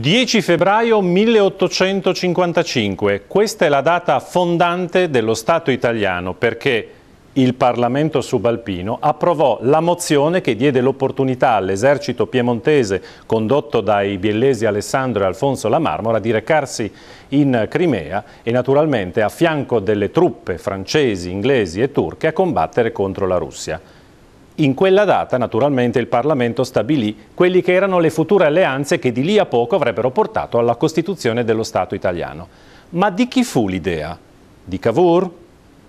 10 febbraio 1855, questa è la data fondante dello Stato italiano perché il Parlamento subalpino approvò la mozione che diede l'opportunità all'esercito piemontese condotto dai biellesi Alessandro e Alfonso La Marmora di recarsi in Crimea e naturalmente a fianco delle truppe francesi, inglesi e turche a combattere contro la Russia. In quella data, naturalmente, il Parlamento stabilì quelli che erano le future alleanze che di lì a poco avrebbero portato alla Costituzione dello Stato italiano. Ma di chi fu l'idea? Di Cavour?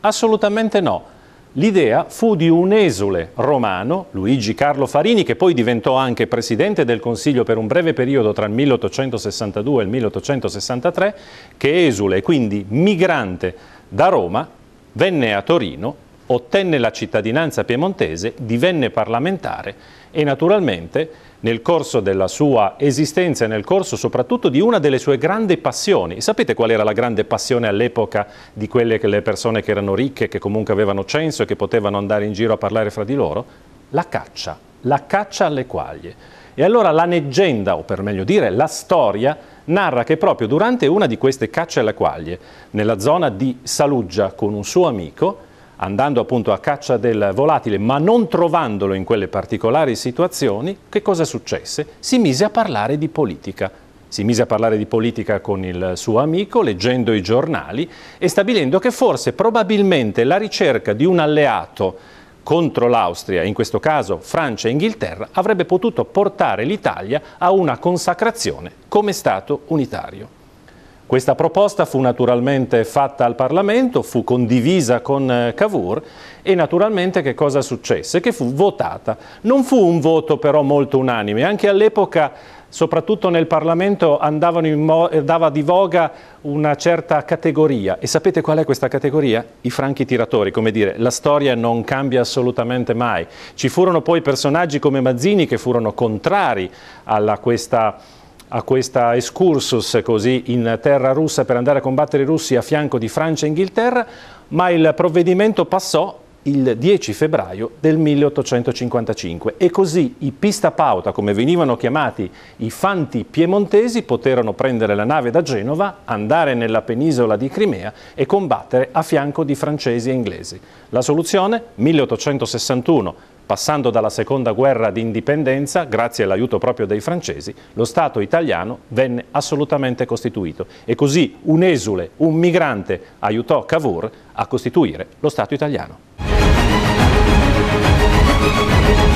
Assolutamente no. L'idea fu di un esule romano, Luigi Carlo Farini, che poi diventò anche presidente del Consiglio per un breve periodo tra il 1862 e il 1863, che esule e quindi migrante da Roma, venne a Torino ottenne la cittadinanza piemontese, divenne parlamentare e naturalmente nel corso della sua esistenza e nel corso soprattutto di una delle sue grandi passioni. Sapete qual era la grande passione all'epoca di quelle che le persone che erano ricche, che comunque avevano censo e che potevano andare in giro a parlare fra di loro? La caccia, la caccia alle quaglie. E allora la leggenda, o per meglio dire la storia, narra che proprio durante una di queste cacce alle quaglie, nella zona di Saluggia con un suo amico, andando appunto a caccia del volatile, ma non trovandolo in quelle particolari situazioni, che cosa successe? Si mise a parlare di politica. Si mise a parlare di politica con il suo amico, leggendo i giornali e stabilendo che forse probabilmente la ricerca di un alleato contro l'Austria, in questo caso Francia e Inghilterra, avrebbe potuto portare l'Italia a una consacrazione come Stato unitario. Questa proposta fu naturalmente fatta al Parlamento, fu condivisa con eh, Cavour e naturalmente che cosa successe? Che fu votata. Non fu un voto però molto unanime, anche all'epoca soprattutto nel Parlamento andava eh, di voga una certa categoria e sapete qual è questa categoria? I franchi tiratori, come dire, la storia non cambia assolutamente mai. Ci furono poi personaggi come Mazzini che furono contrari a questa a questa excursus così in terra russa per andare a combattere i russi a fianco di Francia e Inghilterra, ma il provvedimento passò il 10 febbraio del 1855 e così i pista pauta, come venivano chiamati i fanti piemontesi, poterono prendere la nave da Genova, andare nella penisola di Crimea e combattere a fianco di francesi e inglesi. La soluzione? 1861 Passando dalla seconda guerra d'indipendenza, grazie all'aiuto proprio dei francesi, lo Stato italiano venne assolutamente costituito e così un esule, un migrante aiutò Cavour a costituire lo Stato italiano.